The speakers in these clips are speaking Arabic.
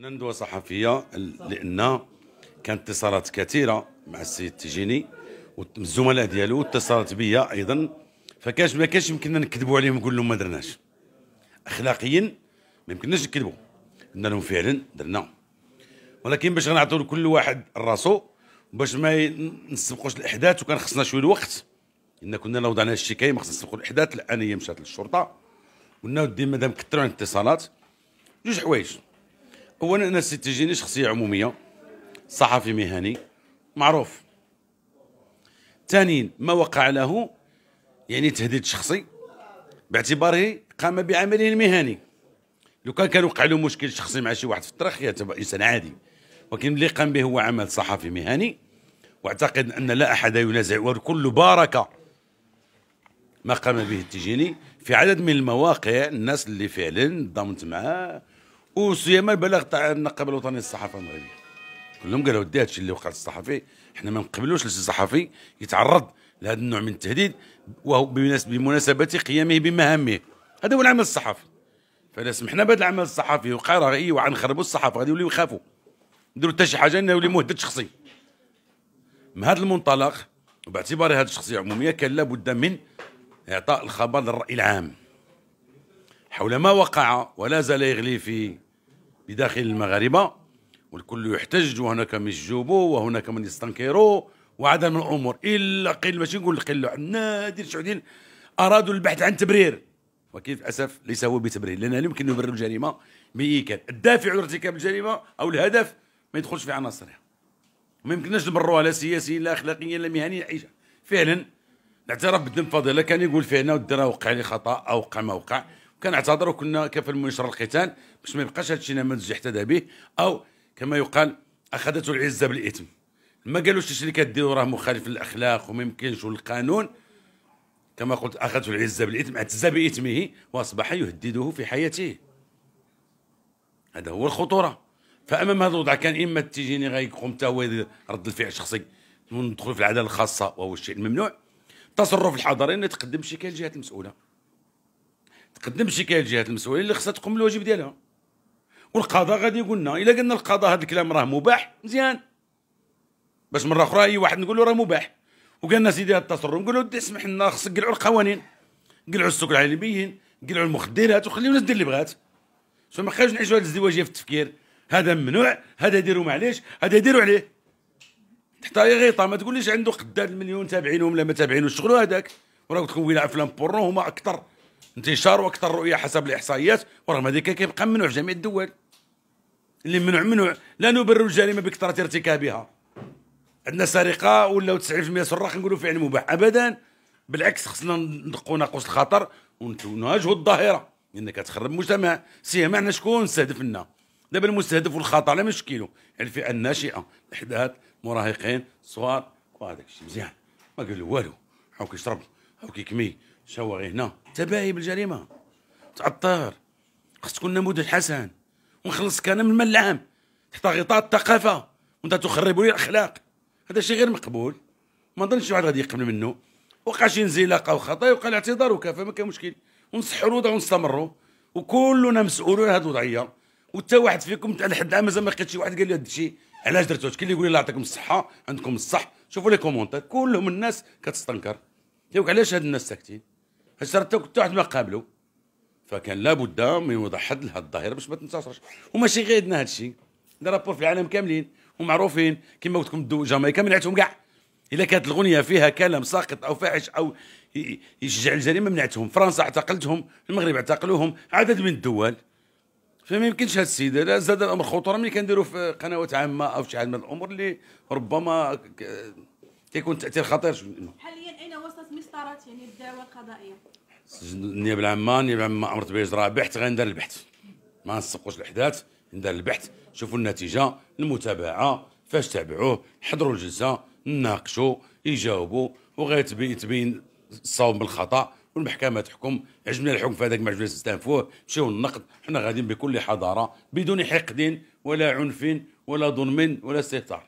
ندوة صحفية لأن كانت اتصالات كثيرة مع السيد تيجيني والزملاء ديالو اتصلت بيا أيضا فكاش ما كانش يمكننا نكذبوا عليهم ونقول لهم ما درناش أخلاقيا ما يمكنناش نكذبوا قلنا لهم فعلا درنا ولكن باش نعطوا لكل واحد راسو باش ما نسبقوش الاحداث وكان خصنا شويه الوقت ان كنا لو وضعنا الشكايه ما خصنا نسبقوا الاحداث الان هي مشات للشرطه قلنا ودي مادام كثروا الاتصالات جوج حوايج اولا انا سي تجيني شخصيه عموميه صحفي مهني معروف ثانيا ما وقع له يعني تهديد شخصي باعتباره قام بعمله المهني لو كان كان وقع له مشكل شخصي مع شي واحد في الطريق يعتبر انسان عادي ولكن اللي قام به هو عمل صحفي مهني واعتقد ان لا احد ينازع والكل بارك ما قام به التجيني في عدد من المواقع الناس اللي فعلا ضمت معاه وسيما البلاغ تاع النقابه الوطنيه للصحافه المغربيه كلهم قالوا ودي هادشي اللي وقع للصحفي احنا ما نقبلوش الصحفي يتعرض لهذا النوع من التهديد وهو بمناسبه قيامه بمهامه هذا هو العمل الصحفي فلا سمحنا بهذا العمل الصحفي وقع راه ايوا غنخربوا الصحافه غادي يوليو يخافوا نديروا حتى شي حاجه انه يولي مهدد شخصي من هذا المنطلق وباعتبار هذه الشخصيه عموميه كان لابد من اعطاء الخبر للراي العام حول ما وقع ولا زال يغلي في بداخل المغاربة والكل يحتج وهناك من يجوبو وهناك من يستنكرو وعدد من الامور الا قيل ماشي نقول قيل نادر السعوديين ارادوا البحث عن تبرير وكيف الأسف ليس هو بتبرير لان لا يمكن يبرر الجريمه باي كان الدافع لارتكاب الجريمه او الهدف ما يدخلش في عناصرها ما يمكنناش نبرروها لا سياسيا لا اخلاقيا لا مهنيا أي شيء فعلا نعترف بالذنب فضلا كان يقول فعلا والدرا وقع لي خطا او وقع ما وقع كنعتذروا كنا كفل المنشر القتال باش ما يبقاش هادشي نماذج يحتذى به او كما يقال اخذته العزه بالاثم ما قالوش الشيء اللي كديروا راه مخالف للاخلاق وما يمكنش والقانون كما قلت اخذته العزه بالاثم اعتز باثمه واصبح يهدده في حياته هذا هو الخطوره فامام هذا الوضع كان اما تجيني غيقوم حتى هو رد الفعل الشخصي وندخل في العداله الخاصه وهو الشيء الممنوع التصرف الحضري ان تقدم شكايه للجهات المسؤوله تقدم الشكايه للجهات المسؤوله اللي خصها تقوم بالواجب ديالها والقضاء غادي يقول لنا الا قلنا القضاء هذا الكلام راه مباح مزيان باش مره اخرى اي واحد نقول له راه مباح وقالنا سيدي هذا التصرف نقول له اسمح لنا خصك قلعوا القوانين قلعوا السوق العالميين قلعوا المخدرات وخليو الناس دير اللي بغات سو ما خاوش نعيشوا هذه الازدواجيه في التفكير هذا ممنوع هذا ديروا معليش هذا ديروا عليه حتى غيطه ما تقوليش عنده قداد المليون تابعينهم لا ما تابعينوش شغلو هذاك وراه لكم ويلا افلام بورنو هما اكثر انتشار واكثر رؤيه حسب الاحصائيات ورغم ذلك كيبقى ممنوع في جميع الدول اللي ممنوع ممنوع لا نبرر الجريمه بكثره ارتكابها عندنا سرقه ولا 90% سراق نقولوا فعل مباح ابدا بالعكس خصنا ندقوا ناقوس الخطر ونواجهوا الظاهره لان كتخرب المجتمع سيما حنا شكون نستهدف لنا دابا المستهدف والخطر لا مشكلو الفئه الناشئه الاحداث مراهقين صغار وهذاك الشيء مزيان ما قالوا والو حاول كيشرب حاول كيكمي شوغي هنا تباهي بالجريمه تعطر خص تكون نموذج حسن ونخلصك انا من العام تحت غطاء الثقافه وانت تخرب لي الاخلاق هذا شيء غير مقبول ما نظنش واحد غادي يقبل منه وقع شي انزلاقه وخطا وقع الاعتذار وكفى ما كان مشكل ونصحوا الوضع ونستمروا وكلنا مسؤولون هذه الوضعيه وتا واحد فيكم على حد الان مازال ما لقيت شي واحد قال لي هذا الشيء علاش درتوش كاين اللي يقول الله يعطيكم الصحه عندكم الصح شوفوا لي كومونتات كلهم الناس كتستنكر ياك علاش هاد الناس ساكتين هجرته كنت واحد ما قابله فكان لابد من وضع حد لهذه الظاهره باش ما تنتصرش وماشي عندنا هذا الشيء دي رابور في العالم كاملين ومعروفين كما قلت لكم جامايكا منعتهم كاع إذا كانت الاغنيه فيها كلام ساقط او فاحش او يشجع الجريمه منعتهم فرنسا اعتقلتهم المغرب اعتقلوهم عدد من الدول فما يمكنش هذا السيد زاد الامر خطوره ملي كنديروا في قنوات عامه او شي حاجه من الامور اللي ربما كيكون تاثير خطير حاليا اين وصلت مسطرات يعني الدعوه القضائيه النيابه العامه النيابه العامه امرت باجراء بحث غندير البحث ما نسقوش الاحداث ندير البحث شوفوا النتيجه المتابعه فاش تابعوه حضروا الجلسه ناقشوا يجاوبوا وغيتبين الصواب بالخطا والمحكمه تحكم عجبنا الحكم في هذاك ما عجبناش نستنفوه مشيو النقد حنا غاديين بكل حضاره بدون حقد ولا عنف ولا ظلم ولا استهتار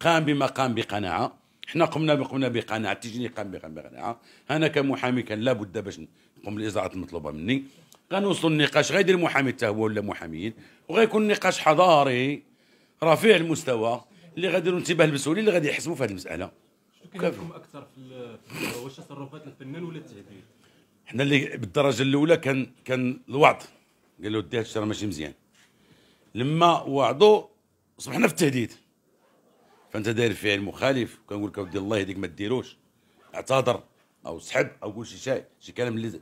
قام بما قام بقناعه احنا قمنا قمنا بقناعه تجيني قام بقناعه انا كمحامي كان لابد باش نقوم بالازاعه المطلوبه مني غنوصلوا النقاش غيدير المحامي حتى هو ولا محاميين وغيكون نقاش حضاري رفيع المستوى اللي غيديروا انتباه المسؤولين اللي غادي يحسبوا في هذه المساله كيفكم اكثر في واش تصرفات الفنان ولا التهديد حنا اللي بالدرجه الاولى كان كان الوعد قال له ديه ماشي مزيان لما وعدوا صبحنا في التهديد فانت داير فعل مخالف كنقول لك اودي الله يهديك ما ديروش اعتذر او سحب او قول شي شيء شي كلام اللي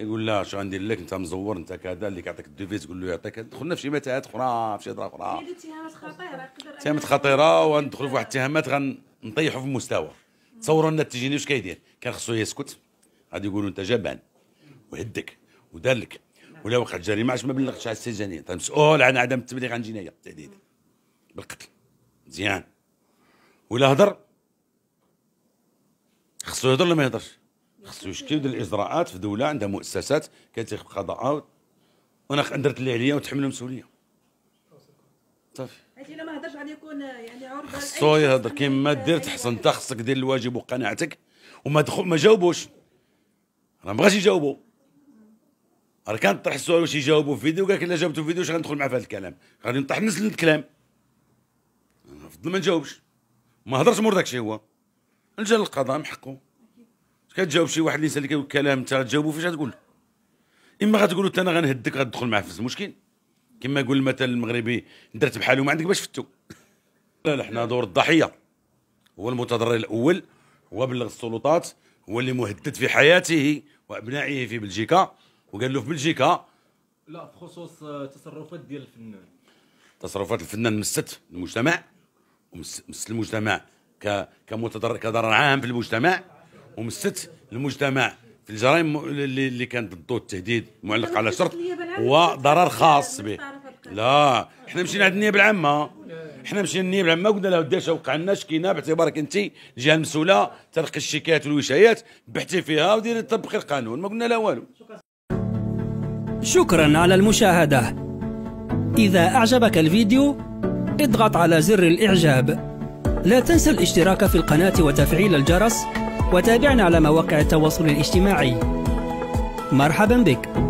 يقول لا شنو غندير لك انت مزور انت كذا اللي كيعطيك الدوفيز قول له يعطيك دخلنا في شي متاهات اخرى في شي هضره اخرى هذه اتهامات خطيره اتهامات خطيره وندخلوا في واحد الاتهامات غنطيحوا في المستوى تصوروا ان التجيني واش كيدير كان خصو يسكت غادي يقولوا انت جبان وهدك ودار لك ولا وقع جريمه علاش ما بلغتش على السجنيه انت مسؤول عن عدم التبليغ عن جنايه تهديد بالقتل مزيان ولا هضر خصو يهضر ولا ما يهضرش خصو يشكي ويدير الاجراءات في دوله عندها مؤسسات كتيخ قضاء وانا درت اللي عليا وتحمل المسؤوليه صافي حيت الا ما هضرش غادي يكون يعني عرضه خصو يهضر كيما دير تحسن انت خصك دير الواجب وقناعتك وما دخل ما جاوبوش راه ما بغاش يجاوبوا راه كان طرح السؤال واش يجاوبوا في فيديو قال لك الا جاوبتوا في فيديو واش غندخل معاه في هذا الكلام غادي نطيح نزل الكلام ما نجاوبش ما هضرش مور داكشي هو نجا للقضاء من حقه كتجاوب شي واحد الانسان اللي كيقول كلام انت تجاوبو فاش غتقول اما غتقول انت انا غنهدك غتدخل معاه في المشكل كما يقول المثل المغربي درت بحالو ما عندك باش فتو لا لا حنا دور الضحيه هو المتضرر الاول هو بلغ السلطات هو اللي مهدد في حياته وابنائه في بلجيكا وقال له في بلجيكا لا بخصوص تصرفات ديال الفنان تصرفات الفنان مست المجتمع ومس المجتمع كمتضرر كضرر عام في المجتمع ومست المجتمع في الجرائم اللي, اللي كانت ضده التهديد معلق على شرط وضرر خاص به لا احنا مشينا عند النيابه العامه احنا مشينا للنيابه العامه قلنا لها ودي وقع لنا شكينا باعتبارك انت الجهه المسؤوله تلقي الشكايات والوشايات بحثي فيها وديري تطبقي القانون ما قلنا لها والو شكرا على المشاهده اذا اعجبك الفيديو اضغط على زر الإعجاب لا تنسى الاشتراك في القناة وتفعيل الجرس وتابعنا على مواقع التواصل الاجتماعي مرحبا بك